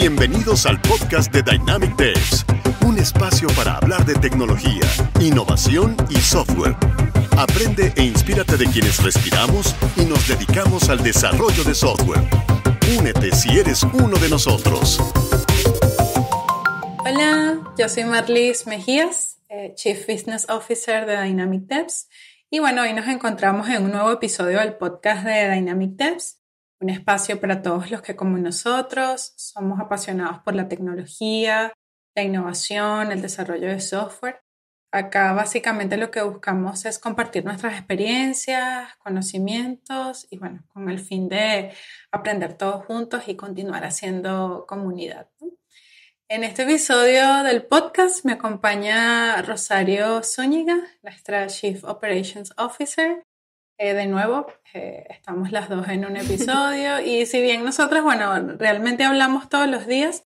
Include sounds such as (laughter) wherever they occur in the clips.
Bienvenidos al podcast de Dynamic Devs, un espacio para hablar de tecnología, innovación y software. Aprende e inspírate de quienes respiramos y nos dedicamos al desarrollo de software. Únete si eres uno de nosotros. Hola, yo soy Marlis Mejías, eh, Chief Business Officer de Dynamic Devs. Y bueno, hoy nos encontramos en un nuevo episodio del podcast de Dynamic Devs un espacio para todos los que como nosotros somos apasionados por la tecnología, la innovación, el desarrollo de software. Acá básicamente lo que buscamos es compartir nuestras experiencias, conocimientos y bueno, con el fin de aprender todos juntos y continuar haciendo comunidad. En este episodio del podcast me acompaña Rosario Zúñiga, nuestra Chief Operations Officer eh, de nuevo, eh, estamos las dos en un episodio (laughs) y si bien nosotras, bueno, realmente hablamos todos los días,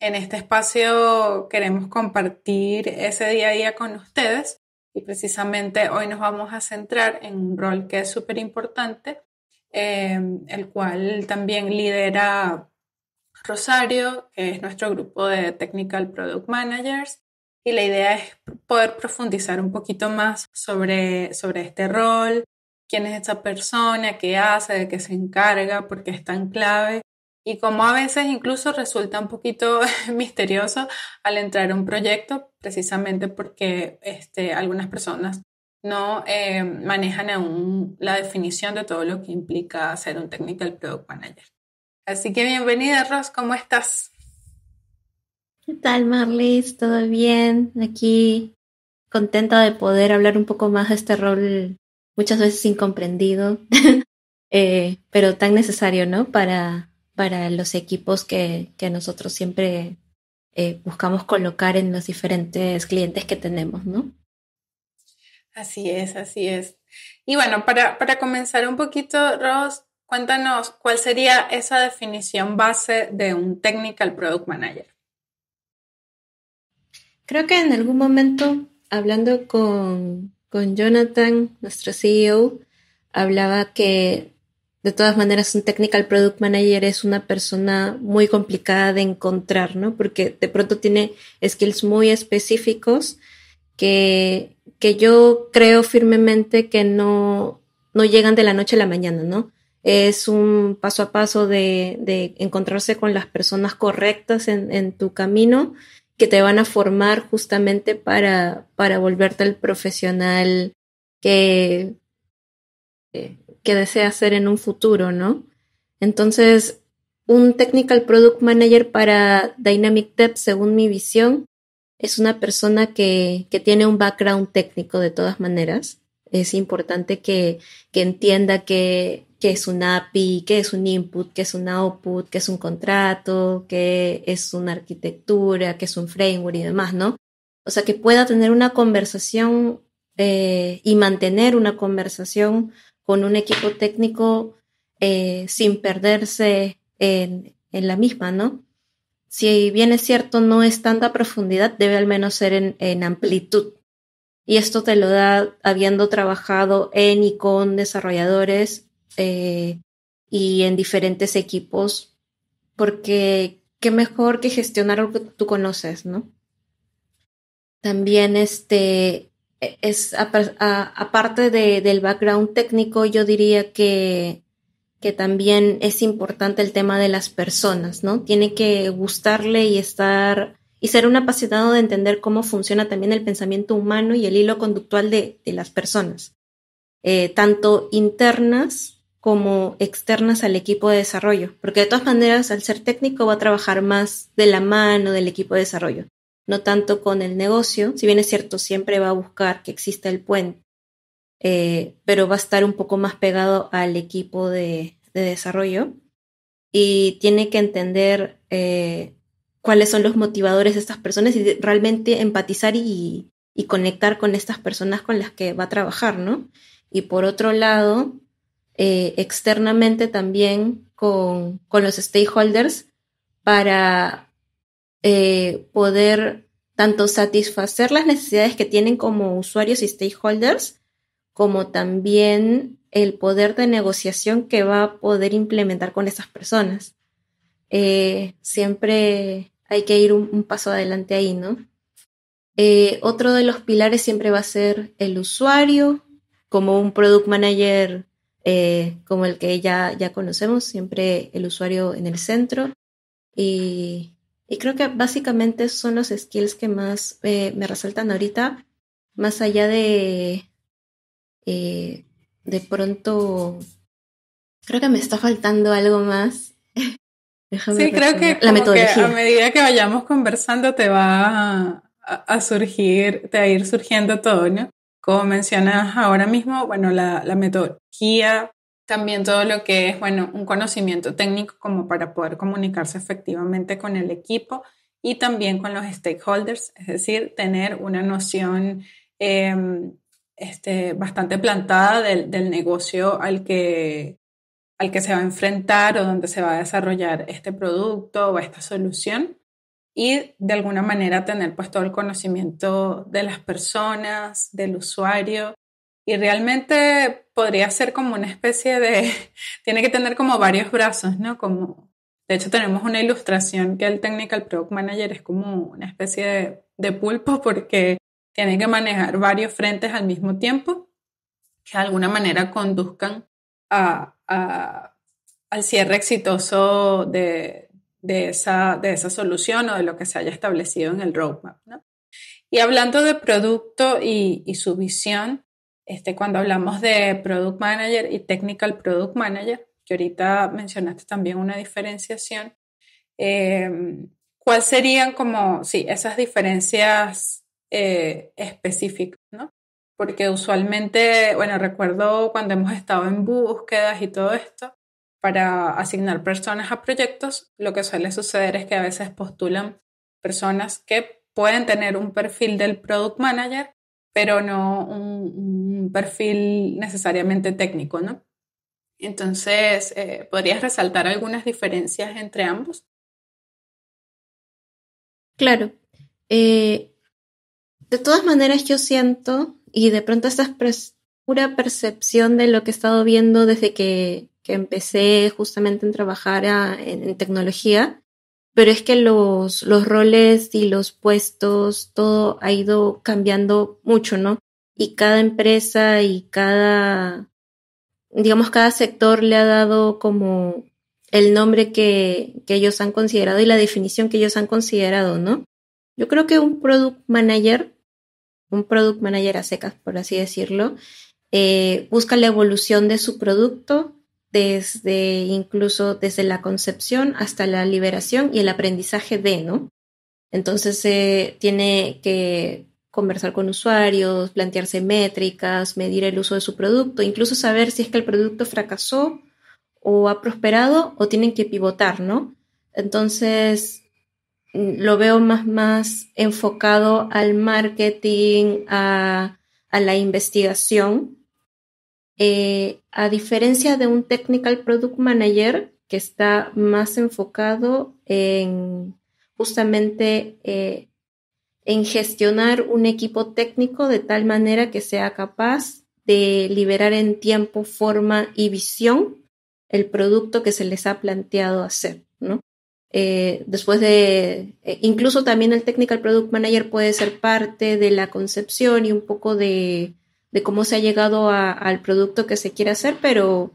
en este espacio queremos compartir ese día a día con ustedes y precisamente hoy nos vamos a centrar en un rol que es súper importante, em, el cual también lidera Rosario, que es nuestro grupo de Technical Product Managers. Y la idea es poder profundizar un poquito más sobre, sobre este rol, quién es esa persona, qué hace, de qué se encarga, por qué es tan clave y como a veces incluso resulta un poquito (laughs) misterioso al entrar a un proyecto, precisamente porque este, algunas personas no eh, manejan aún la definición de todo lo que implica ser un Technical Product Manager. Así que bienvenida, Ros, ¿cómo estás? ¿Qué tal, Marlis? ¿Todo bien? Aquí contenta de poder hablar un poco más de este rol muchas veces incomprendido, (laughs) eh, pero tan necesario, ¿no? Para, para los equipos que, nosotros siempre eh, buscamos colocar en los diferentes clientes que tenemos, ¿no? Así es, así es. Y bueno, para, para comenzar un poquito, Ross, cuéntanos cuál sería esa definición base de un Technical Product Manager. Creo que en algún momento, hablando con, con Jonathan, nuestro CEO, hablaba que de todas maneras un technical product manager es una persona muy complicada de encontrar, ¿no? Porque de pronto tiene skills muy específicos que, que yo creo firmemente que no, no llegan de la noche a la mañana, ¿no? Es un paso a paso de, de encontrarse con las personas correctas en, en tu camino que te van a formar justamente para, para volverte el profesional que, eh, que deseas ser en un futuro, ¿no? Entonces, un Technical Product Manager para Dynamic Tech, según mi visión, es una persona que, que tiene un background técnico de todas maneras. Es importante que, que entienda que qué es un API, qué es un input, qué es un output, qué es un contrato, qué es una arquitectura, qué es un framework y demás, ¿no? O sea, que pueda tener una conversación eh, y mantener una conversación con un equipo técnico eh, sin perderse en, la misma, ¿no? Si bien es cierto, no es tanta profundidad, debe al menos ser en, en amplitud. Y esto te lo da habiendo trabajado en y con desarrolladores eh, y en diferentes equipos, porque qué mejor que gestionar lo que tú conoces, ¿no? También este e, es aparte del background técnico, yo diría que, que también es importante el tema de las personas, ¿no? Tiene que gustarle y estar y ser un apasionado de entender cómo funciona también el pensamiento humano y el hilo conductual de, las personas, eh, tanto internas como externas al equipo de desarrollo, porque de todas maneras, al ser técnico, va a trabajar más de la mano del equipo de desarrollo, no tanto con el negocio, si bien es cierto, siempre va a buscar que exista el puente, eh, pero va a estar un poco más pegado al equipo de, desarrollo y tiene que entender eh, cuáles son los motivadores de estas personas y realmente empatizar y, y conectar con estas personas con las que va a trabajar, ¿no? Y por otro lado, eh, externamente también con, los stakeholders para eh, poder tanto satisfacer las necesidades que tienen como usuarios y stakeholders, como también el poder de negociación que va a poder implementar con esas personas. Eh, siempre hay que ir un, paso adelante ahí, ¿no? otro de los pilares siempre va a ser el usuario, como un product manager eh, como el que ya, ya conocemos, siempre el usuario en el centro. Y, creo que básicamente son los skills que más eh, me resaltan ahorita, más allá de eh, de pronto, creo que me está faltando algo más. (laughs) Déjame sí, creo que, la a medida que vayamos conversando te va a surgir, te va a ir surgiendo todo, ¿no? Como mencionas ahora mismo, bueno, la, metodología, también todo lo que es, bueno, un conocimiento técnico como para poder comunicarse efectivamente con el equipo y también con los stakeholders, es decir, tener una noción em, este, bastante plantada del, negocio al que, al que se va a enfrentar o donde se va a desarrollar este producto o esta solución y de alguna manera tener puesto todo el conocimiento de las personas, del usuario. Y realmente podría ser como una especie de, (laughs) tiene que tener como varios brazos, ¿no? Como, de hecho tenemos una ilustración que el Technical Product Manager es como una especie de, pulpo porque tiene que manejar varios frentes al mismo tiempo que de alguna manera conduzcan al cierre exitoso de, de esa, de esa solución o de lo que se haya establecido en el roadmap. ¿no? Y hablando de producto y, su visión, este, cuando hablamos de product manager y technical product manager, que ahorita mencionaste también una diferenciación, em, ¿cuáles serían como, sí, esas diferencias eh, específicas, Porque usualmente, bueno, recuerdo cuando hemos estado en búsquedas y todo esto, para asignar personas a proyectos, lo que suele suceder es que a veces postulan personas que pueden tener un perfil del product manager, pero no un, perfil necesariamente técnico, ¿no? Entonces, eh, ¿podrías resaltar algunas diferencias entre ambos? Claro. Eh, de todas maneras, yo siento, y de pronto esta es pura percepción de lo que he estado viendo desde que que empecé justamente en trabajar en, tecnología, pero es que los, los roles y los puestos, todo ha ido cambiando mucho, ¿no? Y cada empresa y cada, digamos, cada sector le ha dado como el nombre que, que ellos han considerado y la definición que ellos han considerado, ¿no? Yo creo que un product manager, un product manager a secas, por así decirlo, eh, busca la evolución de su producto, desde incluso desde la concepción hasta la liberación y el aprendizaje de, ¿no? Entonces eh, tiene que conversar con usuarios, plantearse métricas, medir el uso de su producto, incluso saber si es que el producto fracasó o ha prosperado o tienen que pivotar, ¿no? Entonces, lo veo más, más enfocado al marketing, a, a la investigación, eh, a diferencia de un Technical Product Manager que está más enfocado en justamente eh, en gestionar un equipo técnico de tal manera que sea capaz de liberar en tiempo, forma y visión el producto que se les ha planteado hacer, ¿no? Eh, después de, incluso también el Technical Product Manager puede ser parte de la concepción y un poco de, de cómo se ha llegado al producto que se quiere hacer, pero,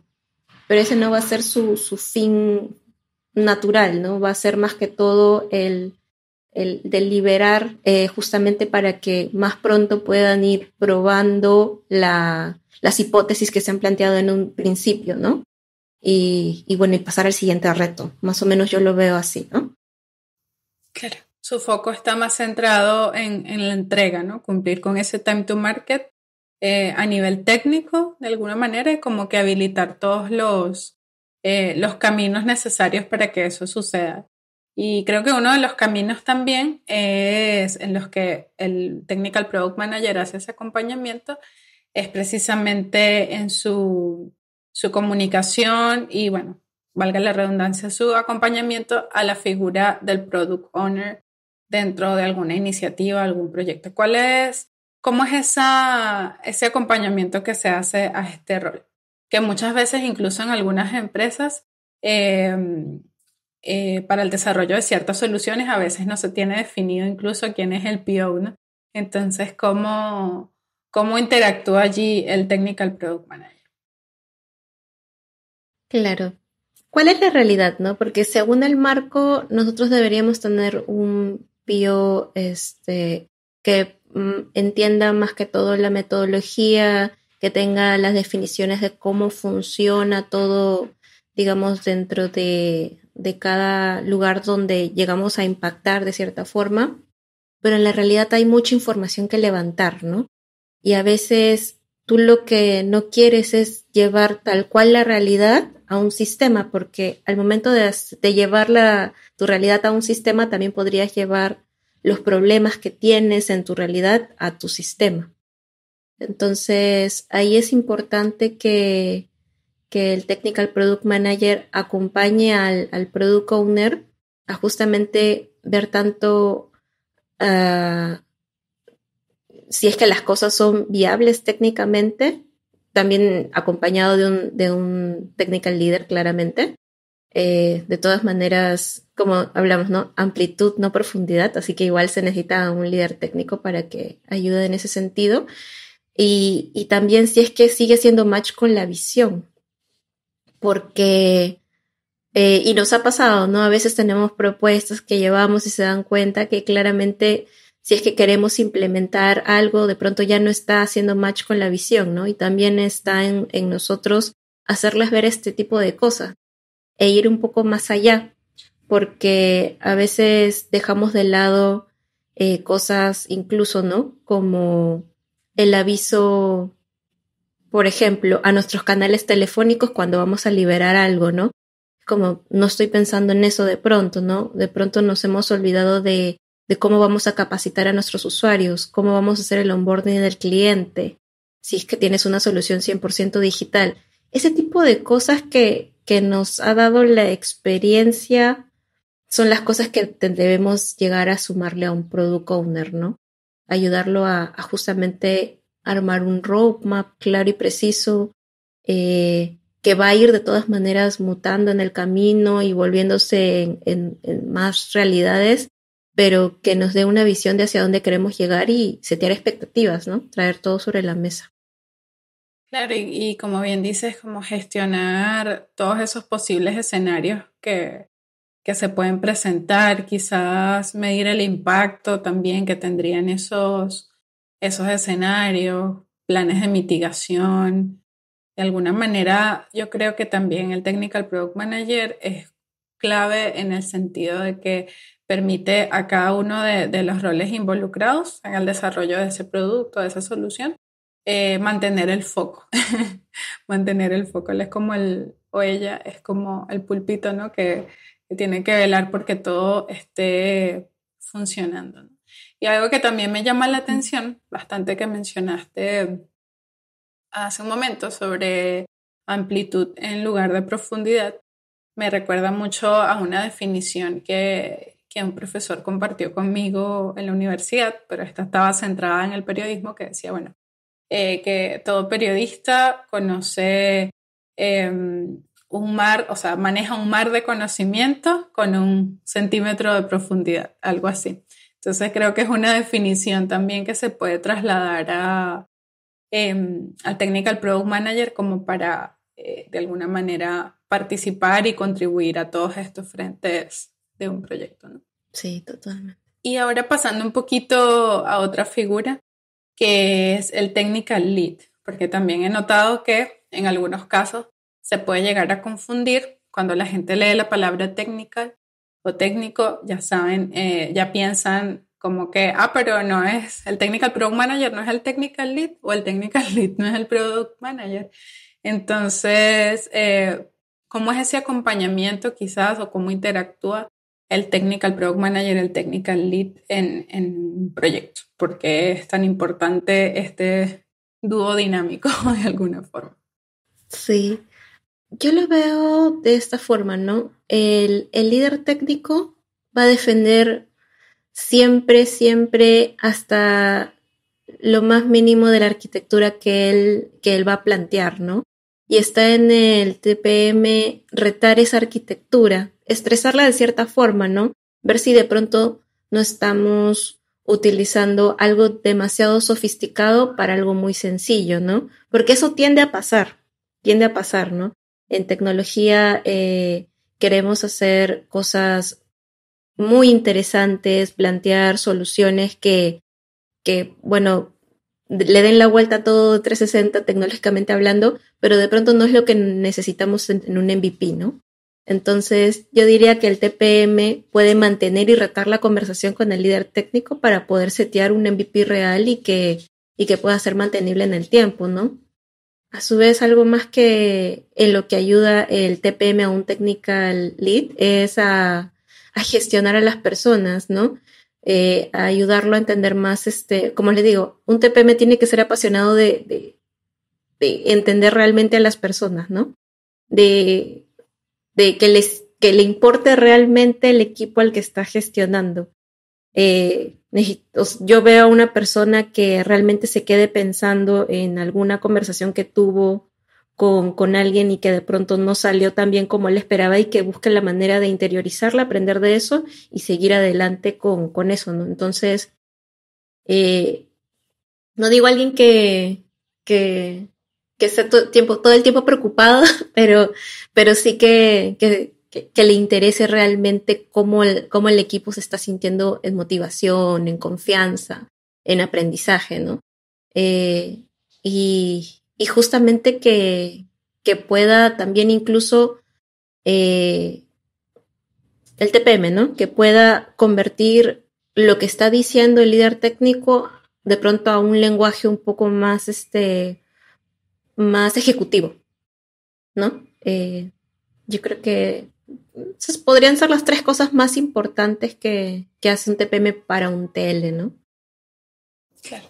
pero ese no va a ser su, fin natural, ¿no? Va a ser más que todo el, deliberar eh, justamente para que más pronto puedan ir probando las hipótesis que se han planteado en un principio, ¿no? Y, bueno, y pasar al siguiente reto. Más o menos yo lo veo así, ¿no? Claro. Su foco está más centrado en, en la entrega, ¿no? Cumplir con ese time to market eh, a nivel técnico, de alguna manera, y como que habilitar todos los, eh, los caminos necesarios para que eso suceda. Y creo que uno de los caminos también es en los que el Technical Product Manager hace ese acompañamiento, es precisamente en su, su comunicación y, bueno, valga la redundancia, su acompañamiento a la figura del Product Owner dentro de alguna iniciativa, algún proyecto. ¿Cuál es ¿Cómo es ese acompañamiento que se hace a este rol? Que muchas veces, incluso en algunas empresas, em, eh, para el desarrollo de ciertas soluciones, a veces no se tiene definido incluso quién es el PO, ¿no? Entonces, ¿cómo, interactúa allí el Technical Product Manager? Claro. ¿Cuál es la realidad, no? Porque según el marco, nosotros deberíamos tener un PO este, que Mm, entienda más que todo la metodología, que tenga las definiciones de cómo funciona todo, digamos, dentro de, cada lugar donde llegamos a impactar de cierta forma. Pero en la realidad hay mucha información que levantar, ¿no? Y a veces tú lo que no quieres es llevar tal cual la realidad a un sistema, porque al momento de, de llevar tu realidad a un sistema también podrías llevar los problemas que tienes en tu realidad a tu sistema. Entonces, ahí es importante que, el Technical Product Manager acompañe al, Product Owner a justamente ver tanto ah, si es que las cosas son viables técnicamente, también acompañado de un, de un Technical Leader claramente, eh, de todas maneras, como hablamos, ¿no? Amplitud, no profundidad, así que igual se necesita un líder técnico para que ayude en ese sentido. Y, también si es que sigue siendo match con la visión, porque, eh, y nos ha pasado, ¿no? A veces tenemos propuestas que llevamos y se dan cuenta que claramente si es que queremos implementar algo, de pronto ya no está haciendo match con la visión, ¿no? Y también está en, en nosotros hacerles ver este tipo de cosas, e ir un poco más allá, porque a veces dejamos de lado eh, cosas incluso, ¿no? Como el aviso, por ejemplo, a nuestros canales telefónicos cuando vamos a liberar algo, ¿no? Como no estoy pensando en eso de pronto, ¿no? De pronto nos hemos olvidado de, de cómo vamos a capacitar a nuestros usuarios, cómo vamos a hacer el onboarding del cliente, si es que tienes una solución 100% digital. Ese tipo de cosas que, que nos ha dado la experiencia son las cosas que debemos llegar a sumarle a un product owner, ¿no? Ayudarlo a, justamente armar un roadmap claro y preciso, eh, que va a ir de todas maneras mutando en el camino y volviéndose en, en, más realidades, pero que nos dé una visión de hacia dónde queremos llegar y setear expectativas, ¿no? Traer todo sobre la mesa. Claro, y, como bien dices, como gestionar todos esos posibles escenarios que, que se pueden presentar, quizás medir el impacto también que tendrían esos, esos escenarios, planes de mitigación. De alguna manera, yo creo que también el Technical Product Manager es clave en el sentido de que permite a cada uno de los roles involucrados en el desarrollo de ese producto, de esa solución, eh, mantener el foco. (laughs) mantener el foco. Él es como el, o ella es como el pulpito, ¿no? Que, tiene que velar porque todo esté funcionando. Y algo que también me llama la atención, bastante que mencionaste hace un momento sobre amplitud en lugar de profundidad, me recuerda mucho a una definición que, que un profesor compartió conmigo en la universidad, pero esta estaba centrada en el periodismo, que decía, bueno, eh, que todo periodista conoce em, un mar, o sea, maneja un mar de conocimiento con un centímetro de profundidad, algo así. Entonces creo que es una definición también que se puede trasladar a, em, al Technical Product Manager como para, eh, de alguna manera, participar y contribuir a todos estos frentes de un proyecto. Sí, totalmente. Y ahora pasando un poquito a otra figura, que es el technical lead, porque también he notado que en algunos casos se puede llegar a confundir cuando la gente lee la palabra technical o técnico, ya saben, eh, ya piensan como que, ah, pero no es el technical product manager, no es el technical lead o el technical (laughs) lead no es el product manager. Entonces, eh, ¿cómo es ese acompañamiento quizás o cómo interactúa el technical product manager, el technical lead en, en proyectos, porque es tan importante este dúo dinámico (laughs) de alguna forma. Sí, yo lo veo de esta forma, ¿no? El, el líder técnico va a defender siempre, siempre hasta lo más mínimo de la arquitectura que él, que él va a plantear, ¿no? y está en el TPM retar esa arquitectura, estresarla de cierta forma, ¿no? Ver si de pronto no estamos utilizando algo demasiado sofisticado para algo muy sencillo, ¿no? Porque eso tiende a pasar, tiende a pasar, ¿no? En tecnología eh, queremos hacer cosas muy interesantes, plantear soluciones que, que, bueno, le den la vuelta a todo 360 tecnológicamente hablando, pero de pronto no es lo que necesitamos en, un MVP, ¿no? Entonces, yo diría que el TPM puede mantener y retar la conversación con el líder técnico para poder setear un MVP real y que, y que pueda ser mantenible en el tiempo, ¿no? A su vez, algo más que en lo que ayuda el TPM a un technical lead es a gestionar a las personas, ¿no? Eh, a ayudarlo a entender más, este, como le digo, un TPM tiene que ser apasionado de, de, entender realmente a las personas, ¿no? De, de que, les, que le importe realmente el equipo al que está gestionando. Eh, yo veo a una persona que realmente se quede pensando en alguna conversación que tuvo con, alguien y que de pronto no salió tan bien como él esperaba y que busque la manera de interiorizarla, aprender de eso y seguir adelante con, eso, ¿no? Entonces, eh, no digo alguien que, que, que esté todo, el tiempo preocupado, (laughs) pero, pero sí que, que, le interese realmente cómo el, cómo el equipo se está sintiendo en motivación, en confianza, en aprendizaje, ¿no? Eh, y, y justamente que, que pueda también incluso eh, el TPM, ¿no? Que pueda convertir lo que está diciendo el líder técnico de pronto a un lenguaje un poco más, este, más ejecutivo, ¿no? Eh, yo creo que esas podrían ser las tres cosas más importantes que, que hace un TPM para un TL, ¿no? Claro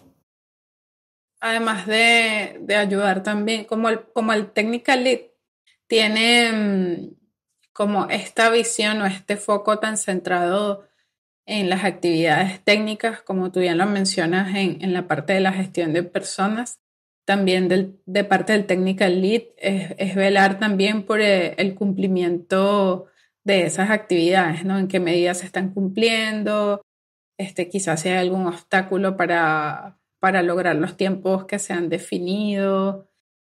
además de, ayudar también, como el, como el technical lead tiene mm, como esta visión o este foco tan centrado en las actividades técnicas, como tú ya lo mencionas, en, la parte de la gestión de personas, también de parte del technical lead, es, velar también por eh, el cumplimiento de esas actividades, ¿no? En qué medida se están cumpliendo, este, quizás si hay algún obstáculo para, para lograr los tiempos que se han definido.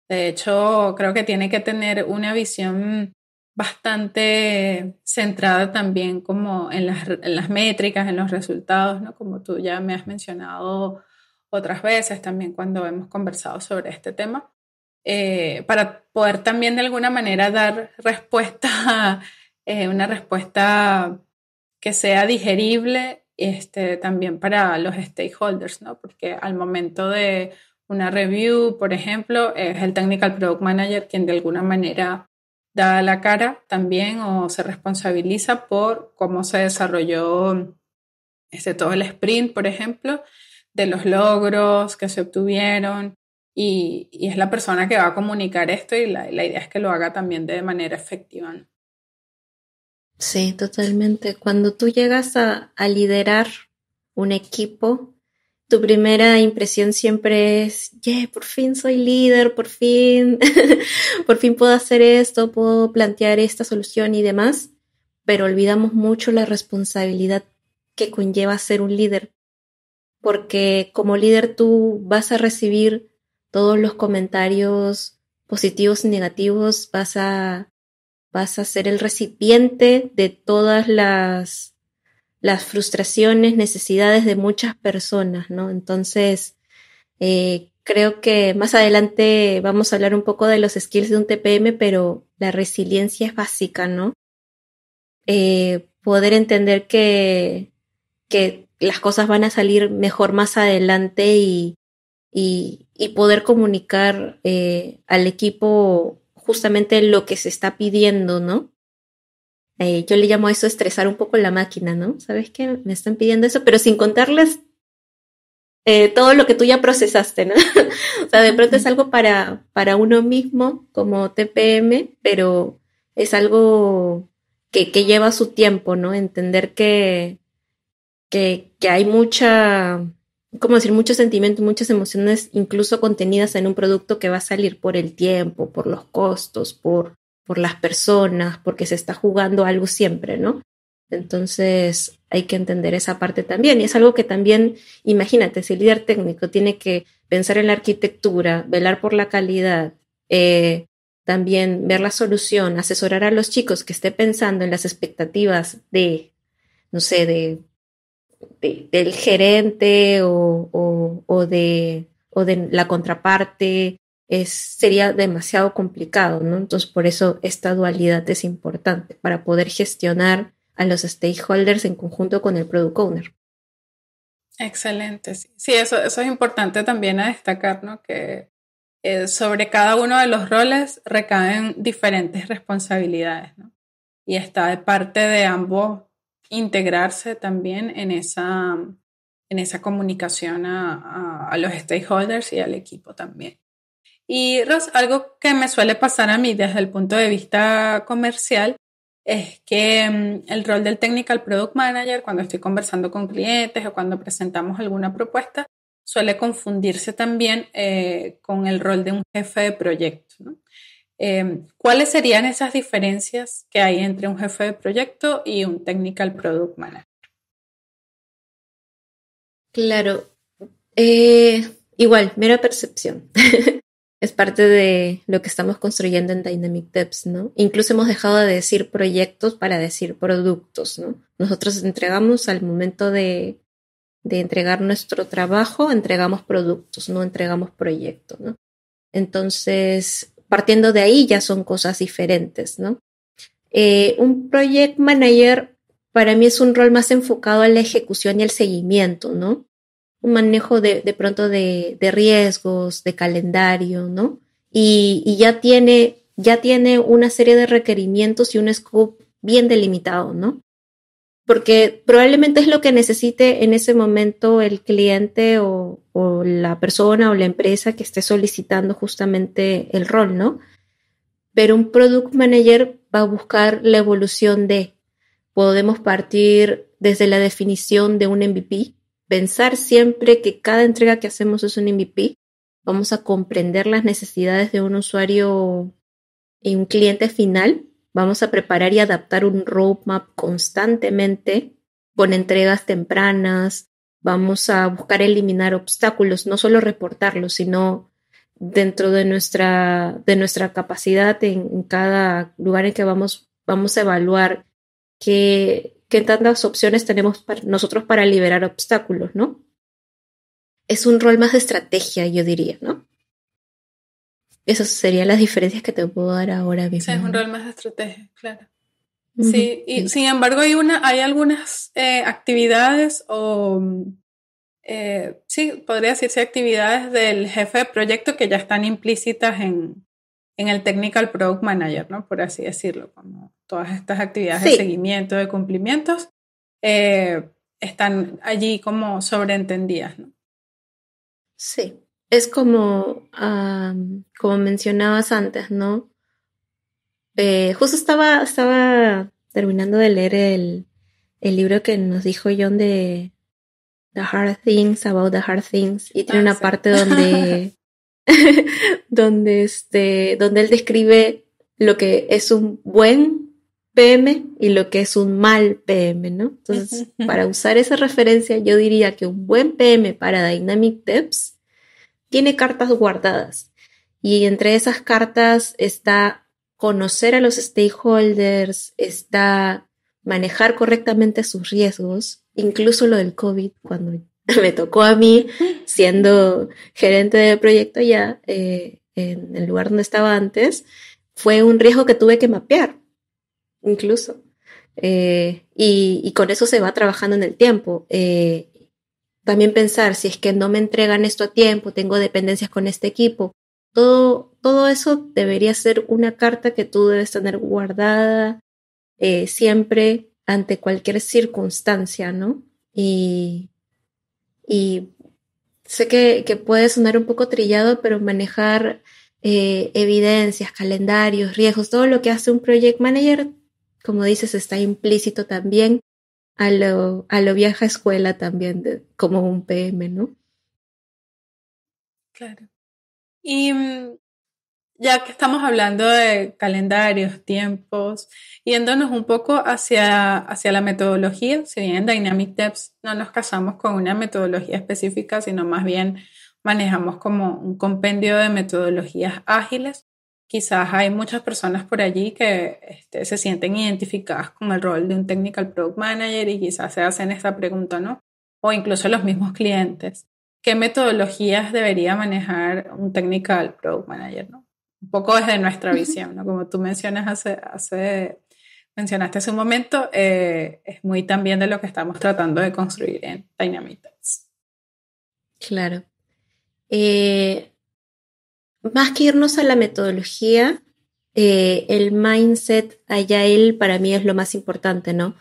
De hecho, creo que tiene que tener una visión bastante centrada también como en las, métricas, en los resultados, Como tú ya me has mencionado otras veces también cuando hemos conversado sobre este tema, eh, para poder también de alguna manera dar respuesta, (laughs) eh, una respuesta que sea digerible este, también para los stakeholders, ¿no? Porque al momento de una review, por ejemplo, es el Technical Product Manager quien de alguna manera da la cara también o se responsabiliza por cómo se desarrolló este, todo el sprint, por ejemplo, de los logros que se obtuvieron y, es la persona que va a comunicar esto y la, la idea es que lo haga también de manera efectiva. ¿no? Sí, totalmente. Cuando tú llegas a, a liderar un equipo, tu primera impresión siempre es, yeah, por fin soy líder, por fin, (laughs) por fin puedo hacer esto, puedo plantear esta solución y demás, pero olvidamos mucho la responsabilidad que conlleva ser un líder, porque como líder tú vas a recibir todos los comentarios positivos y negativos, vas a vas a ser el recipiente de todas las, frustraciones, necesidades de muchas personas, ¿no? Entonces, eh, creo que más adelante vamos a hablar un poco de los skills de un TPM, pero la resiliencia es básica, ¿no? Eh, poder entender que, que las cosas van a salir mejor más adelante y, y, poder comunicar eh, al equipo justamente lo que se está pidiendo, ¿no? Eh, yo le llamo a eso estresar un poco la máquina, ¿no? ¿Sabes qué? Me están pidiendo eso, pero sin contarles eh, todo lo que tú ya procesaste, ¿no? (laughs) o sea, de pronto es algo para, para uno mismo como TPM, pero es algo que, lleva su tiempo, ¿no? Entender que, que hay mucha como decir, muchos sentimientos, muchas emociones, incluso contenidas en un producto que va a salir por el tiempo, por los costos, por, por las personas, porque se está jugando algo siempre, ¿no? Entonces hay que entender esa parte también. Y es algo que también, imagínate, si el líder técnico tiene que pensar en la arquitectura, velar por la calidad, eh, también ver la solución, asesorar a los chicos que esté pensando en las expectativas de, no sé, de del gerente o, de, de la contraparte es, sería demasiado complicado, ¿no? Entonces, por eso esta dualidad es importante para poder gestionar a los stakeholders en conjunto con el product owner. Excelente. Sí, eso, eso es importante también a destacar, ¿no? Que eh, sobre cada uno de los roles recaen diferentes responsabilidades, ¿no? Y está de parte de ambos integrarse también en esa, en esa comunicación a, los stakeholders y al equipo también. Y Ros, algo que me suele pasar a mí desde el punto de vista comercial es que mm, el rol del Technical Product Manager, cuando estoy conversando con clientes o cuando presentamos alguna propuesta, suele confundirse también eh, con el rol de un jefe de proyecto. ¿no? Em, ¿Cuáles serían esas diferencias que hay entre un jefe de proyecto y un technical product manager? Claro, eh, igual, mera percepción. (laughs) es parte de lo que estamos construyendo en Dynamic Depths, ¿no? Incluso hemos dejado de decir proyectos para decir productos, ¿no? Nosotros entregamos al momento de, de entregar nuestro trabajo, entregamos productos, no entregamos proyectos, ¿no? Entonces, partiendo de ahí ya son cosas diferentes, ¿no? Eh, un project manager para mí es un rol más enfocado a la ejecución y el seguimiento, ¿no? Un manejo de, de pronto de, de, riesgos, de calendario, ¿no? Y, y, ya, tiene, ya tiene una serie de requerimientos y un scope bien delimitado, ¿no? porque probablemente es lo que necesite en ese momento el cliente o, la persona o la empresa que esté solicitando justamente el rol, ¿no? Pero un product manager va a buscar la evolución de, podemos partir desde la definición de un MVP, pensar siempre que cada entrega que hacemos es un MVP, vamos a comprender las necesidades de un usuario y un cliente final Vamos a preparar y adaptar un roadmap constantemente con entregas tempranas. Vamos a buscar eliminar obstáculos, no solo reportarlos, sino dentro de nuestra, de nuestra capacidad en, cada lugar en que vamos, vamos a evaluar qué, qué tantas opciones tenemos nosotros para liberar obstáculos, ¿no? Es un rol más de estrategia, yo diría, ¿no? esas serían las diferencias que te puedo dar ahora mismo. es un rol más de estrategia, claro. Sí, y sin embargo hay, una, hay algunas eh, actividades o, eh, sí, podría decirse actividades del jefe de proyecto que ya están implícitas en, en el Technical Product Manager, ¿no? Por así decirlo, como todas estas actividades de seguimiento, de cumplimientos, eh, están allí como sobreentendidas, ¿no? Sí, es como, como mencionabas antes, ¿no? Eh, justo estaba, estaba terminando de leer el, el, libro que nos dijo John de The Hard Things About the Hard Things y tiene una ah, parte donde, (laughs) donde, este, donde él describe lo que es un buen PM y lo que es un mal PM, ¿no? Entonces, para usar esa referencia, yo diría que un buen PM para Dynamic Depths tiene cartas guardadas y entre esas cartas está conocer a los stakeholders, está manejar correctamente sus riesgos, incluso lo del COVID, cuando (laughs) me tocó a mí siendo gerente de proyecto ya eh, en el lugar donde estaba antes, fue un riesgo que tuve que mapear, incluso. Eh, y, con eso se va trabajando en el tiempo. Eh, también pensar, si es que no me entregan esto a tiempo, tengo dependencias con este equipo, todo, todo eso debería ser una carta que tú debes tener guardada eh, siempre ante cualquier circunstancia, ¿no? Y, sé que, puede sonar un poco trillado, pero manejar eh, evidencias, calendarios, riesgos, todo lo que hace un project manager, como dices, está implícito también a lo, a vieja escuela también, como un PM, ¿no? Claro. Y mm, ya que estamos hablando de calendarios, tiempos, yéndonos un poco hacia, hacia la metodología, si bien en Dynamic Depths no nos casamos con una metodología específica, sino más bien manejamos como un compendio de metodologías ágiles quizás hay muchas personas por allí que este, se sienten identificadas con el rol de un Technical Product Manager y quizás se hacen esta pregunta, ¿no? O incluso los mismos clientes. ¿Qué metodologías debería manejar un Technical Product Manager? ¿no? Un poco desde nuestra visión, ¿no? Como tú mencionas hace, hace mencionaste hace un momento, eh, es muy también de lo que estamos tratando de construir en Dynamitas. Claro. Eh, más que irnos a la metodología, eh, el mindset allá él para mí es lo más importante, ¿no?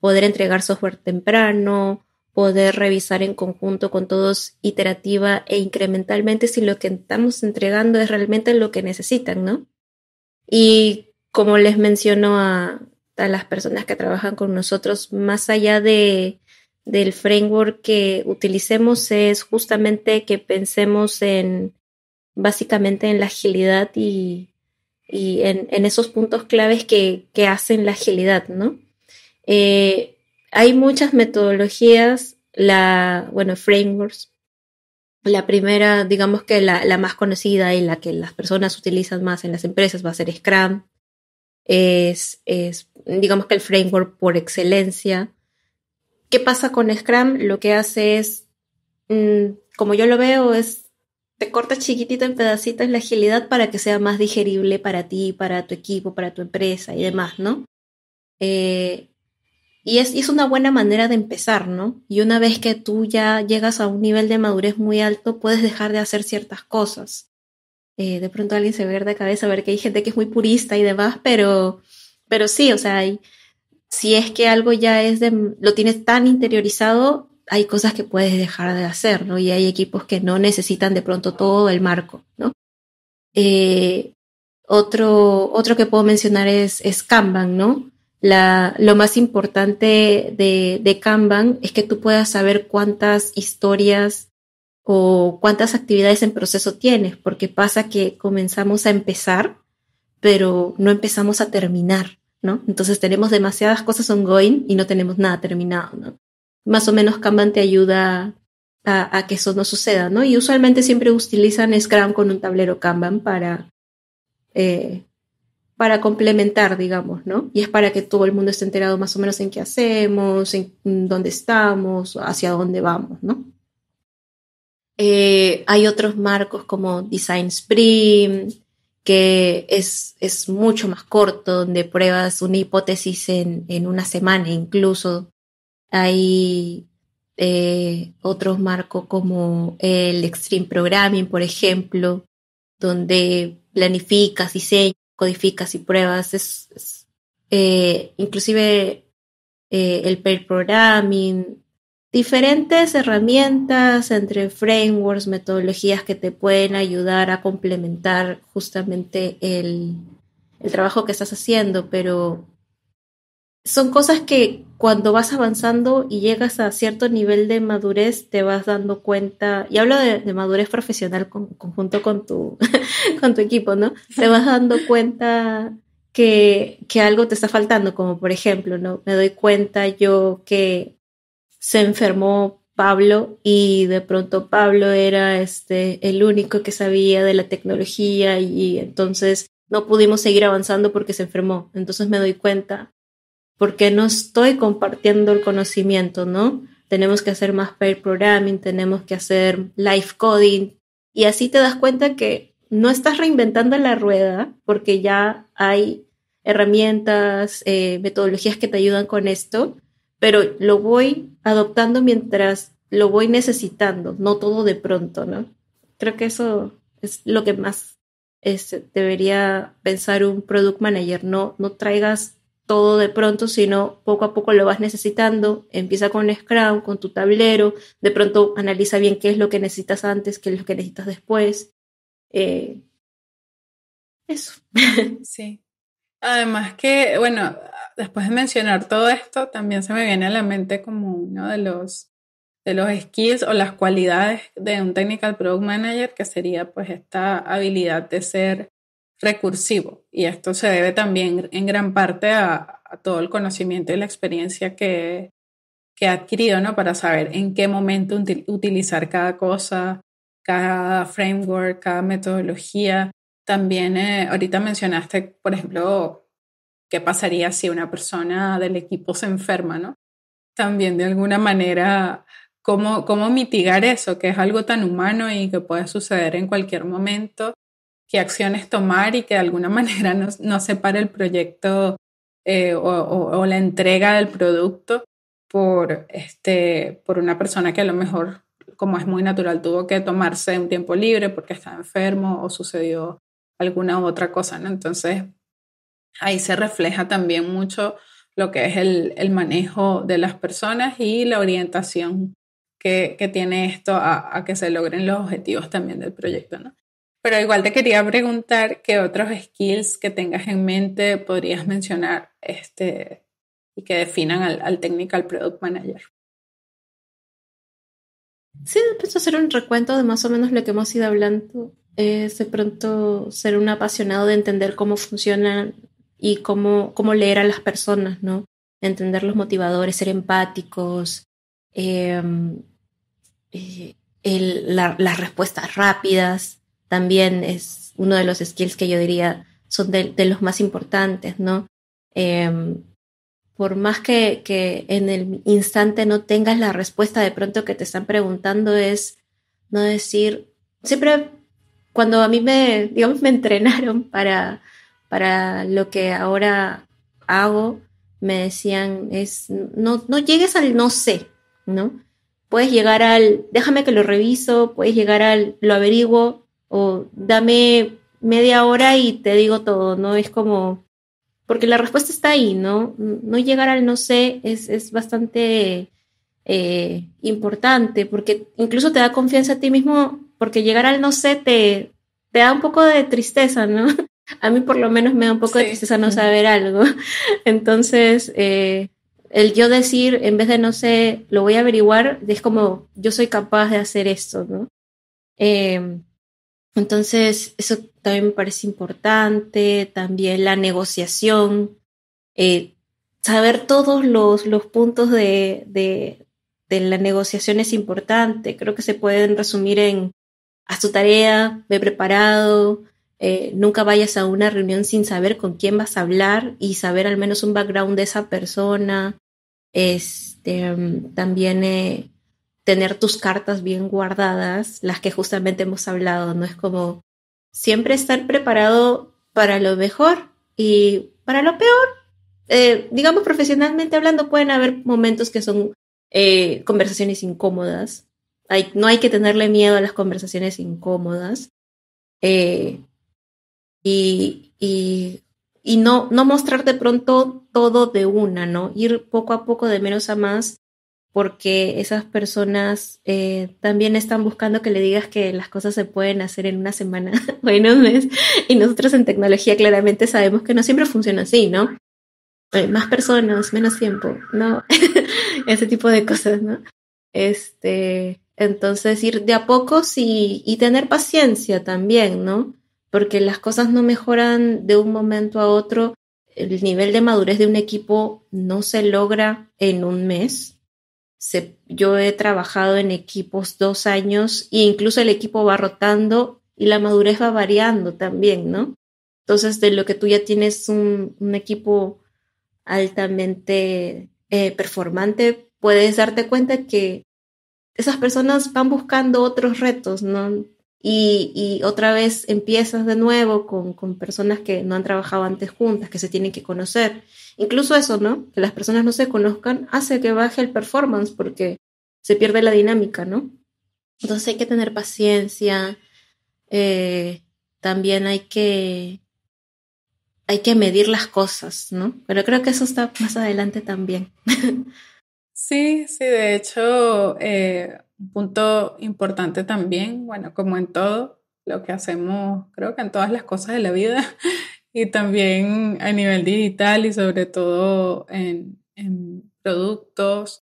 Poder entregar software temprano, poder revisar en conjunto con todos iterativa e incrementalmente si lo que estamos entregando es realmente lo que necesitan, ¿no? Y como les menciono a, a las personas que trabajan con nosotros, más allá de, del framework que utilicemos es justamente que pensemos en básicamente en la agilidad y, en, esos puntos claves que, hacen la agilidad, ¿no? Eh, hay muchas metodologías, la, bueno, frameworks. La primera, digamos que la, más conocida y la que las personas utilizan más en las empresas va a ser Scrum. Es, digamos que el framework por excelencia. ¿Qué pasa con Scrum? Lo que hace es, mm, como yo lo veo, es te cortas chiquitito en pedacitos la agilidad para que sea más digerible para ti, para tu equipo, para tu empresa y demás, ¿no? Eh, y es, es, una buena manera de empezar, ¿no? Y una vez que tú ya llegas a un nivel de madurez muy alto, puedes dejar de hacer ciertas cosas. Eh, de pronto alguien se ve de cabeza a ver que hay gente que es muy purista y demás, pero, pero sí, o sea, si es que algo ya es de, lo tienes tan interiorizado, hay cosas que puedes dejar de hacer, ¿no? Y hay equipos que no necesitan de pronto todo el marco, ¿no? Eh, otro, otro que puedo mencionar es, Kanban, ¿no? lo más importante de, de Kanban es que tú puedas saber cuántas historias o cuántas actividades en proceso tienes, porque pasa que comenzamos a empezar, pero no empezamos a terminar, ¿no? Entonces tenemos demasiadas cosas ongoing y no tenemos nada terminado, ¿no? más o menos Kanban te ayuda a, que eso no suceda, ¿no? Y usualmente siempre utilizan Scrum con un tablero Kanban para, eh, para complementar, digamos, ¿no? Y es para que todo el mundo esté enterado más o menos en qué hacemos, en dónde estamos, hacia dónde vamos, ¿no? Eh, hay otros marcos como Design Sprint, que es, es mucho más corto, donde pruebas una hipótesis en, en una semana incluso, hay eh, otros marcos como el Extreme Programming, por ejemplo, donde planificas, diseñas, codificas y pruebas. Es, eh, inclusive eh, el pair programming, diferentes herramientas entre frameworks, metodologías que te pueden ayudar a complementar justamente el, el trabajo que estás haciendo, pero son cosas que cuando vas avanzando y llegas a cierto nivel de madurez te vas dando cuenta, y hablo de, madurez profesional conjunto con tu, (laughs) con tu equipo, ¿no? Te vas dando cuenta que, que, algo te está faltando, como por ejemplo, ¿no? Me doy cuenta yo que se enfermó Pablo y de pronto Pablo era este, el único que sabía de la tecnología y entonces no pudimos seguir avanzando porque se enfermó. Entonces me doy cuenta, porque no estoy compartiendo el conocimiento, ¿no? Tenemos que hacer más pair programming, tenemos que hacer live coding y así te das cuenta que no estás reinventando la rueda porque ya hay herramientas, eh, metodologías que te ayudan con esto, pero lo voy adoptando mientras lo voy necesitando, no todo de pronto, ¿no? Creo que eso es lo que más este, debería pensar un product manager, no, no traigas todo de pronto, sino poco a poco lo vas necesitando. Empieza con Scrum, con tu tablero, de pronto analiza bien qué es lo que necesitas antes, qué es lo que necesitas después. Eh, eso. (laughs) Sí. Además que, bueno, después de mencionar todo esto, también se me viene a la mente como uno de los, de los skills o las cualidades de un Technical Product Manager, que sería pues esta habilidad de ser recursivo y esto se debe también en gran parte a, todo el conocimiento y la experiencia que, que ha adquirido, ¿no? Para saber en qué momento utilizar cada cosa, cada framework, cada metodología. También eh, ahorita mencionaste, por ejemplo, qué pasaría si una persona del equipo se enferma, ¿no? También de alguna manera, cómo, cómo mitigar eso, que es algo tan humano y que puede suceder en cualquier momento qué acciones tomar y que de alguna (laughs) manera no, no separe el proyecto eh, o, la entrega del producto por, este, por una persona que a lo mejor, como es muy natural, tuvo que tomarse un tiempo libre porque estaba enfermo o sucedió alguna u otra cosa, ¿no? Entonces, ahí se refleja también mucho lo que es el, el manejo de las personas y la orientación que, que tiene esto a, a, que se logren los objetivos también del proyecto, ¿no? Pero igual te quería preguntar qué otros skills que tengas en mente podrías mencionar este, y que definan al, al Technical Product Manager. Sí, después de hacer un recuento de más o menos lo que hemos ido hablando, de pronto ser un apasionado de entender cómo funcionan y cómo, cómo leer a las personas, ¿no? Entender los motivadores, ser empáticos, em, eh, las respuestas rápidas, también es uno de los skills que yo diría son de, los más importantes, ¿no? Em, por más que, en el instante no tengas la respuesta de pronto que te están preguntando, es no decir, siempre cuando a mí me, me entrenaron para, para lo que ahora hago, me decían, es, no, no llegues al no sé, ¿no? Puedes llegar al, déjame que lo reviso, puedes llegar al, lo averiguo, o dame media hora y te digo todo, ¿no? Es como, porque la respuesta está ahí, ¿no? No llegar al no sé es, bastante eh, importante, porque incluso te da confianza a ti mismo, porque llegar al no sé te, te da un poco de tristeza, ¿no? (laughs) A mí por lo menos me da un poco de tristeza no saber algo. (laughs) Entonces, eh, el yo decir, en vez de no sé, lo voy a averiguar, es como, yo soy capaz de hacer esto, ¿no? Eh, entonces, eso también me parece importante, también la negociación, eh, saber todos los, puntos de, de, la negociación es importante. Creo que se pueden resumir en haz tu tarea, ve preparado, eh, nunca vayas a una reunión sin saber con quién vas a hablar y saber al menos un background de esa persona. Este, mm, también eh, tener tus cartas bien guardadas, las que justamente hemos hablado, ¿no? Es como siempre estar preparado para lo mejor y para lo peor. Eh, digamos, profesionalmente hablando, pueden haber momentos que son eh, conversaciones incómodas. no hay que tenerle miedo a las conversaciones incómodas. Eh, y, y, no, no mostrar de pronto todo de una, ¿no? Ir poco a poco de menos a más porque esas personas eh, también están buscando que le digas que las cosas se pueden hacer en una semana (laughs) o en un mes. Y nosotros en tecnología claramente sabemos que no siempre funciona así, ¿no? Eh, más personas, menos tiempo, ¿no? (laughs) Ese tipo de cosas, ¿no? Este, entonces ir de a poco y, y tener paciencia también, ¿no? Porque las cosas no mejoran de un momento a otro. El nivel de madurez de un equipo no se logra en un mes, yo he trabajado en equipos dos años e incluso el equipo va rotando y la madurez va variando también, ¿no? Entonces, de lo que tú ya tienes un, un equipo altamente eh, performante, puedes darte cuenta que esas personas van buscando otros retos, ¿no? Y, y otra vez empiezas de nuevo con, con personas que no han trabajado antes juntas, que se tienen que conocer Incluso eso, ¿no? Que las personas no se conozcan hace que baje el performance porque se pierde la dinámica, ¿no? Entonces hay que tener paciencia, eh, también hay que, hay que medir las cosas, ¿no? Pero creo que eso está más adelante también. (laughs) sí, sí, de hecho, eh, un punto importante también, bueno, como en todo, lo que hacemos, creo que en todas las cosas de la vida, y también a nivel digital y sobre todo en, en productos,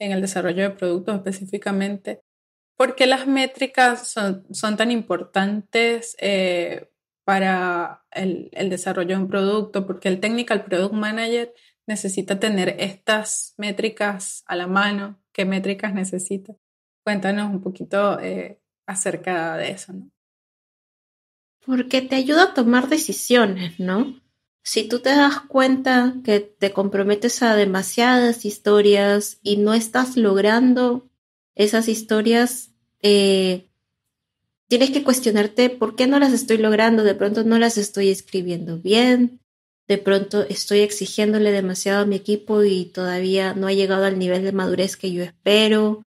en el desarrollo de productos específicamente. ¿Por qué las métricas son, son tan importantes eh, para el, el, desarrollo de un producto? Porque el Technical Product Manager necesita tener estas métricas a la mano. ¿Qué métricas necesita? Cuéntanos un poquito eh, acerca de eso. ¿no? Porque te ayuda a tomar decisiones, ¿no? Si tú te das cuenta que te comprometes a demasiadas historias y no estás logrando esas historias, eh, tienes que cuestionarte por qué no las estoy logrando, de pronto no las estoy escribiendo bien, de pronto estoy exigiéndole demasiado a mi equipo y todavía no ha llegado al nivel de madurez que yo espero,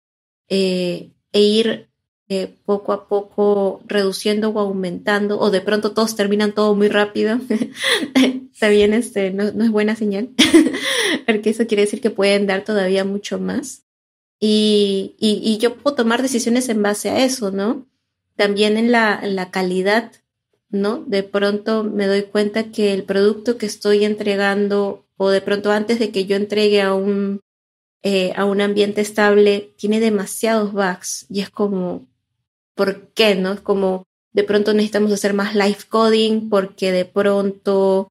eh, e ir eh, poco a poco reduciendo o aumentando, o de pronto todos terminan todo muy rápido, (laughs) también este, no, es buena señal, (laughs) porque eso quiere decir que pueden dar todavía mucho más. Y, yo puedo tomar decisiones en base a eso, ¿no? También en la, la calidad, ¿no? De pronto me doy cuenta que el producto que estoy entregando o de pronto antes de que yo entregue a un, eh, a un ambiente estable tiene demasiados bugs y es como, por qué, ¿no? Como de pronto necesitamos hacer más live coding porque de pronto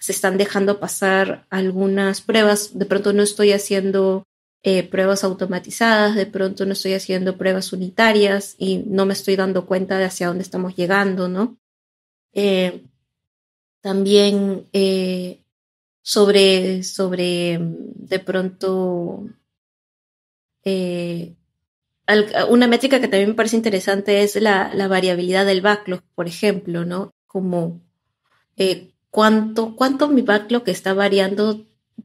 se están dejando pasar algunas pruebas, de pronto no estoy haciendo eh, pruebas automatizadas, de pronto no estoy haciendo pruebas unitarias y no me estoy dando cuenta de hacia dónde estamos llegando, ¿no? Eh, también eh, sobre, sobre de pronto una métrica que también me parece interesante es la, variabilidad del backlog, por ejemplo, ¿no? Como eh, cuánto, cuánto mi backlog está variando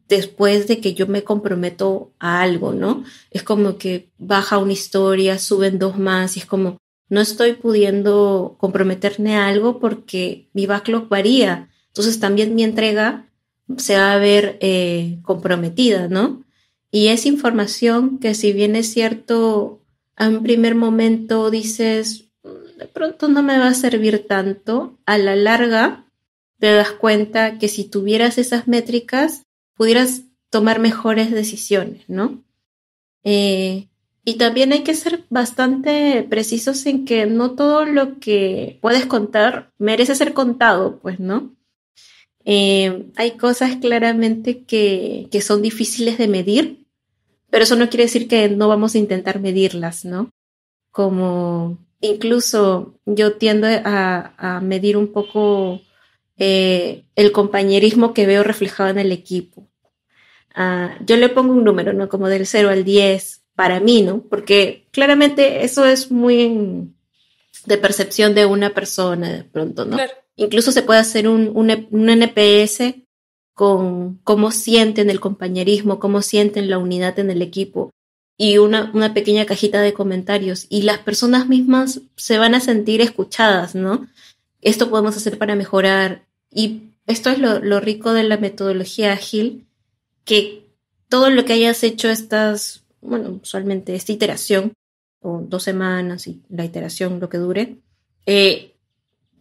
después de que yo me comprometo a algo, ¿no? Es como que baja una historia, suben dos más y es como, no estoy pudiendo comprometerme a algo porque mi backlog varía. Entonces también mi entrega se va a ver eh, comprometida, ¿no? Y es información que si bien es cierto, en un primer momento dices, mm, de pronto no me va a servir tanto, a la larga te das cuenta que si tuvieras esas métricas, pudieras tomar mejores decisiones, ¿no? Eh, y también hay que ser bastante precisos en que no todo lo que puedes contar merece ser contado, pues, ¿no? Eh, hay cosas claramente que son difíciles de medir, pero eso no quiere decir que no vamos a intentar medirlas, ¿no? Como incluso yo tiendo a, medir un poco eh, el compañerismo que veo reflejado en el equipo. Ah, yo le pongo un número, ¿no? Como del 0 al 10 para mí, ¿no? Porque claramente eso es muy de percepción de una persona de pronto, ¿no? Incluso se puede hacer un, un NPS con cómo sienten el compañerismo, cómo sienten la unidad en el equipo y una, pequeña cajita de comentarios y las personas mismas se van a sentir escuchadas, ¿no? Esto podemos hacer para mejorar y esto es lo, rico de la metodología ágil, que todo lo que hayas hecho estas, bueno, usualmente esta iteración, o dos semanas y la iteración, lo que dure, eh,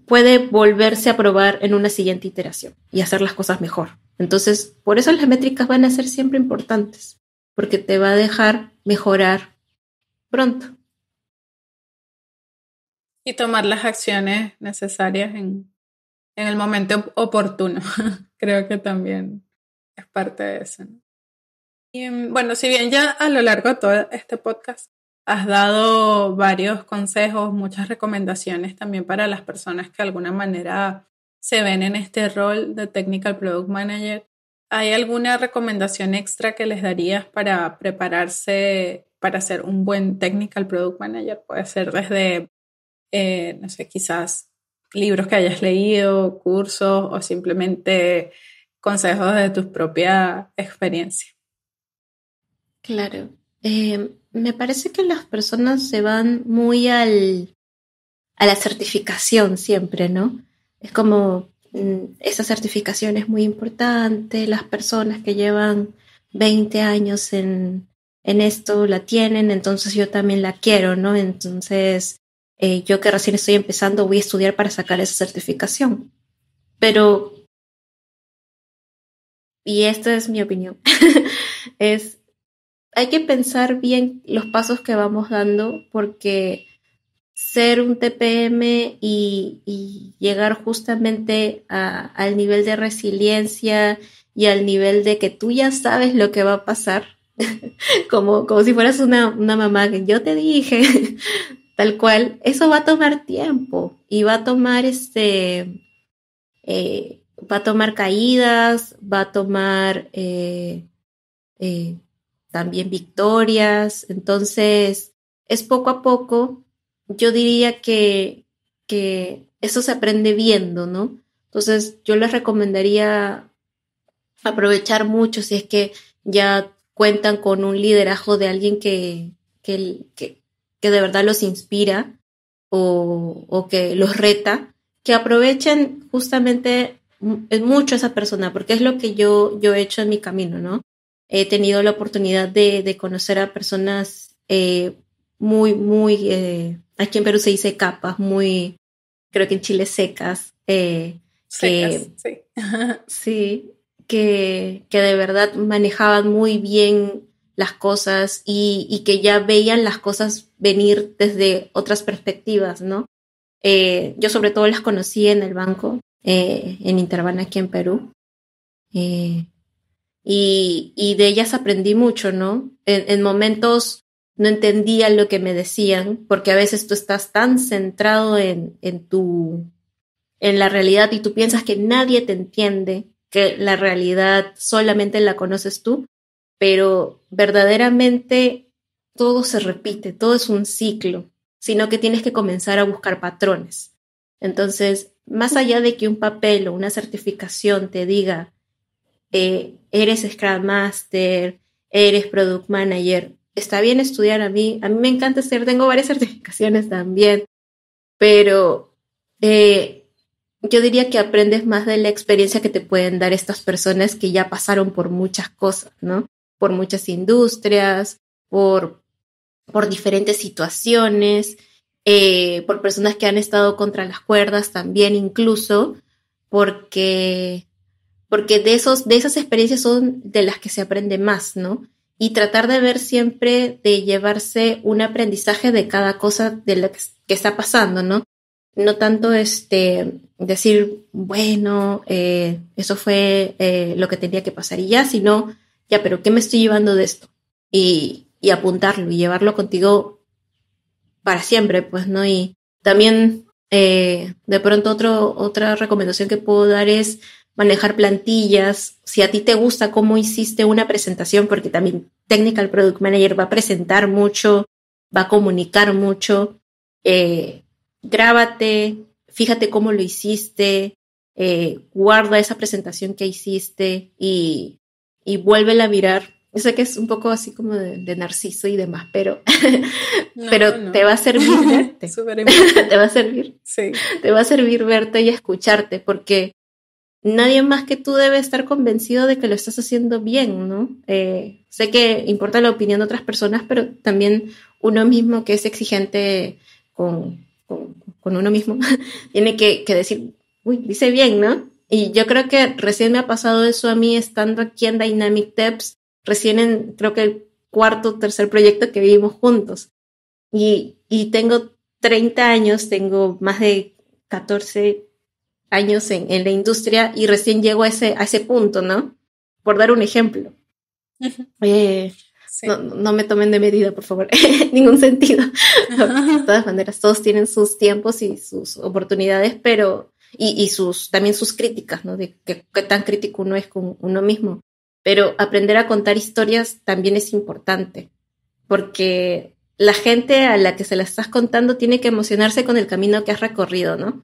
puede volverse a probar en una siguiente iteración y hacer las cosas mejor. Entonces, por eso las métricas van a ser siempre importantes, porque te va a dejar mejorar pronto. Y tomar las acciones necesarias en, el momento oportuno. (laughs) Creo que también es parte de eso. Y, em, bueno, si bien ya a lo largo de todo este podcast has dado varios consejos, muchas recomendaciones también para las personas que de alguna manera se ven en este rol de Technical Product Manager. ¿Hay alguna recomendación extra que les darías para prepararse para ser un buen Technical Product Manager? Puede ser desde, eh, no sé, quizás libros que hayas leído, cursos o simplemente consejos de tu propia experiencia. Claro. Eh, me parece que las personas se van muy al, a la certificación siempre, ¿no? Es como mm, esa certificación es muy importante, las personas que llevan 20 años en, en esto la tienen, entonces yo también la quiero, ¿no? Entonces eh, yo que recién estoy empezando voy a estudiar para sacar esa certificación. Pero, y esta es mi opinión, (laughs) es, hay que pensar bien los pasos que vamos dando porque ser un TPM y, llegar justamente al nivel de resiliencia y al nivel de que tú ya sabes lo que va a pasar, (laughs) como, como si fueras una, una mamá que yo te dije, (laughs) tal cual, eso va a tomar tiempo y va a tomar este, eh, va a tomar caídas, va a tomar eh, eh, también victorias, entonces es poco a poco yo diría que, que eso se aprende viendo, ¿no? Entonces yo les recomendaría aprovechar mucho si es que ya cuentan con un liderazgo de alguien que, que, de verdad los inspira o, o, que los reta, que aprovechen justamente mucho esa persona, porque es lo que yo, yo he hecho en mi camino, ¿no? He tenido la oportunidad de, conocer a personas eh, muy, muy eh, Aquí en Perú se dice capas, muy, creo que en Chile secas. Eh, sí. (laughs) sí, que, que de verdad manejaban muy bien las cosas y, que ya veían las cosas venir desde otras perspectivas, ¿no? Eh, yo sobre todo las conocí en el banco, eh, en Interban aquí en Perú. y, de ellas aprendí mucho, ¿no? en momentos no entendía lo que me decían, porque a veces tú estás tan centrado en, tu en la realidad y tú piensas que nadie te entiende, que la realidad solamente la conoces tú, pero verdaderamente todo se repite, todo es un ciclo, sino que tienes que comenzar a buscar patrones. Entonces, más allá de que un papel o una certificación te diga, eh, eres Scrum Master, eres Product Manager, está bien estudiar a mí, a mí me encanta estudiar, tengo varias (laughs) certificaciones también, pero eh, yo diría que aprendes más de la experiencia que te pueden dar estas personas que ya pasaron por muchas cosas, ¿no? Por muchas industrias, por, por diferentes situaciones, eh, por personas que han estado contra las cuerdas también incluso, porque, porque de, esos, de esas experiencias son de las que se aprende más, ¿no? y tratar de ver siempre de llevarse un aprendizaje de cada cosa de lo que, está pasando, ¿no? No tanto este, decir, bueno, eh, eso fue eh, lo que tenía que pasar y ya, sino, ya, pero ¿qué me estoy llevando de esto? Y, y apuntarlo y llevarlo contigo para siempre, pues, ¿no? Y también, eh, de pronto, otro, otra recomendación que puedo dar es manejar plantillas, si a ti te gusta cómo hiciste una presentación, porque también Technical Product Manager va a presentar mucho, va a comunicar mucho, eh, grábate, fíjate cómo lo hiciste, eh, guarda esa presentación que hiciste y, y vuélvela a mirar. Yo sé que es un poco así como de, narciso y demás, pero, (laughs) pero te va a servir (laughs) (laughs) te va a servir. Sí. Te va a servir verte y escucharte, porque nadie más que tú debe estar convencido de que lo estás haciendo bien, ¿no? Eh, sé que importa la opinión de otras personas, pero también uno mismo que es exigente con, uno mismo, (laughs) tiene que, decir, uy, dice bien, ¿no? Y yo creo que recién me ha pasado eso a mí estando aquí en Dynamic Teps, recién en, creo que el cuarto, tercer proyecto que vivimos juntos. Y, y tengo 30 años, tengo más de 14, años en, en la industria y recién llego a ese, a ese punto, ¿no? Por dar un ejemplo. Eh, no, no, me tomen de medida, por favor, (laughs) ningún sentido. de todas maneras, todos tienen sus tiempos y sus oportunidades, pero y, y sus también sus críticas, ¿no? De qué tan crítico uno es con uno mismo. Pero aprender a contar historias también es importante, porque la gente a la que se la estás contando tiene que emocionarse con el camino que has recorrido, ¿no?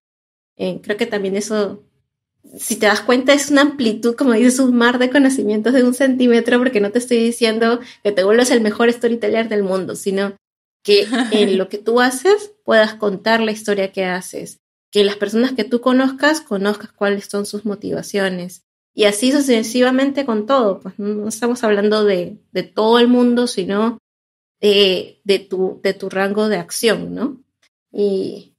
Eh, creo que también eso, si te das cuenta, es una amplitud, como dices, un mar de conocimientos de un centímetro, porque no te estoy diciendo que te vuelvas el mejor storyteller del mundo, sino que (laughs) en lo que tú haces puedas contar la historia que haces, que las personas que tú conozcas conozcas cuáles son sus motivaciones. Y así sucesivamente con todo, pues no estamos hablando de, de todo el mundo, sino de, eh, de, tu, de tu rango de acción, ¿no? Y,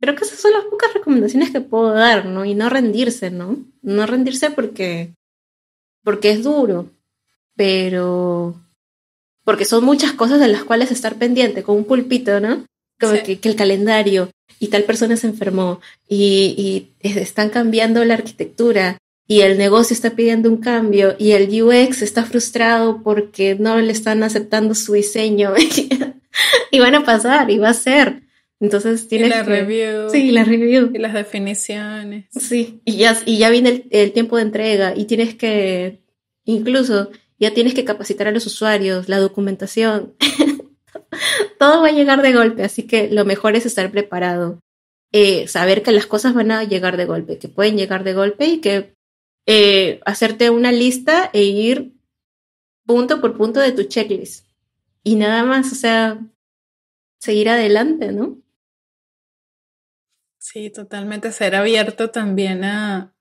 creo que esas son las pocas recomendaciones que puedo dar, ¿no? Y no rendirse, ¿no? No rendirse porque, porque es duro, pero porque son muchas cosas de las cuales estar pendiente, con un pulpito, ¿no? Como que, el calendario y tal persona se enfermó y, y están cambiando la arquitectura y el negocio está pidiendo un cambio y el UX está frustrado porque no le están aceptando su diseño (laughs) y van a pasar y va a ser entonces tienes y la que, review. Y las definiciones. Sí, y ya, y ya viene el, tiempo de entrega y tienes que, incluso, ya tienes que capacitar a los usuarios, la documentación. (laughs) Todo va a llegar de golpe, así que lo mejor es estar preparado. Eh, saber que las cosas van a llegar de golpe, que pueden llegar de golpe y que eh, hacerte una lista e ir punto por punto de tu checklist. Y nada más, o sea, seguir adelante, ¿no? Sí, totalmente ser abierto también a,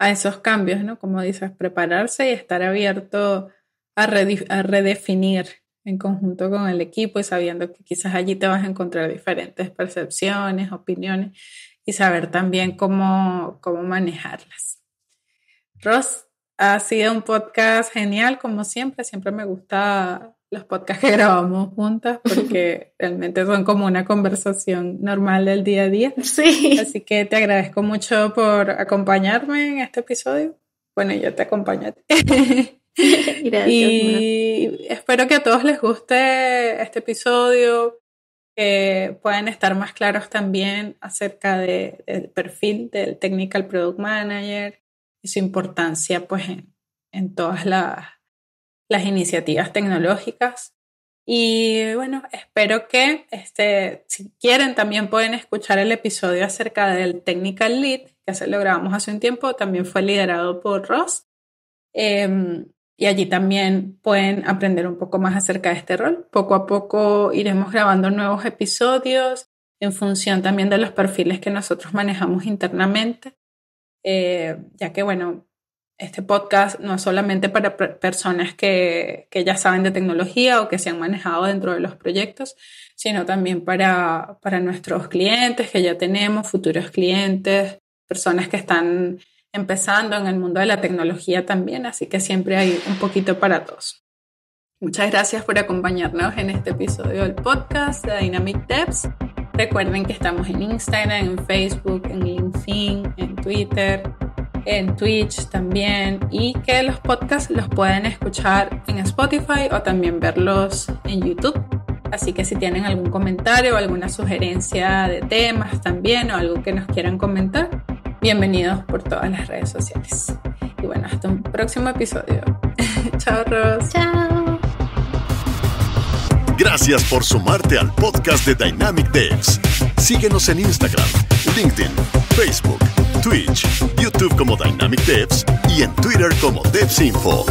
esos cambios, ¿no? Como dices, prepararse y estar abierto a, redefinir en conjunto con el equipo y sabiendo que quizás allí te vas a encontrar diferentes percepciones, opiniones y saber también cómo, cómo manejarlas. Ross, ha sido un podcast genial, como siempre, siempre me gusta los podcasts que (laughs) grabamos juntas porque (laughs) realmente son como una conversación normal del día a día. Sí. Así que te agradezco mucho por acompañarme en este episodio. Bueno, yo te acompaño. (laughs) Gracias. Y espero que a todos les guste este episodio, que puedan estar más claros también acerca del perfil del Technical Product Manager y su importancia pues en todas las las iniciativas tecnológicas. Y bueno, espero que este, si quieren también pueden escuchar el episodio acerca del Technical Lead, que se lo grabamos hace un tiempo, también fue liderado por Ross. Em, y allí también pueden aprender un poco más acerca de este rol. Poco a poco iremos grabando nuevos episodios en función también de los perfiles que nosotros manejamos internamente, eh, ya que bueno, este podcast no es solamente para personas que, que, ya saben de tecnología o que se han manejado dentro de los proyectos, sino también para, para nuestros clientes que ya tenemos, futuros clientes, personas que están empezando en el mundo de la tecnología también, así que siempre hay un poquito para todos. Muchas gracias por acompañarnos en este episodio del podcast de Dynamic Devs. Recuerden que estamos en Instagram, en Facebook, en LinkedIn, en Twitter, en Twitch también y que los podcasts los pueden escuchar en Spotify o también verlos en YouTube. Así que si tienen algún comentario o alguna sugerencia de temas también o algo que nos quieran comentar, bienvenidos por todas las redes sociales. Y bueno, hasta un próximo episodio. (laughs) Chao, Ros. Chao. Gracias por sumarte al podcast de Dynamic Devs. Síguenos en Instagram, LinkedIn, Facebook Twitch, YouTube como Dynamic Devs y en Twitter como DevsInfo.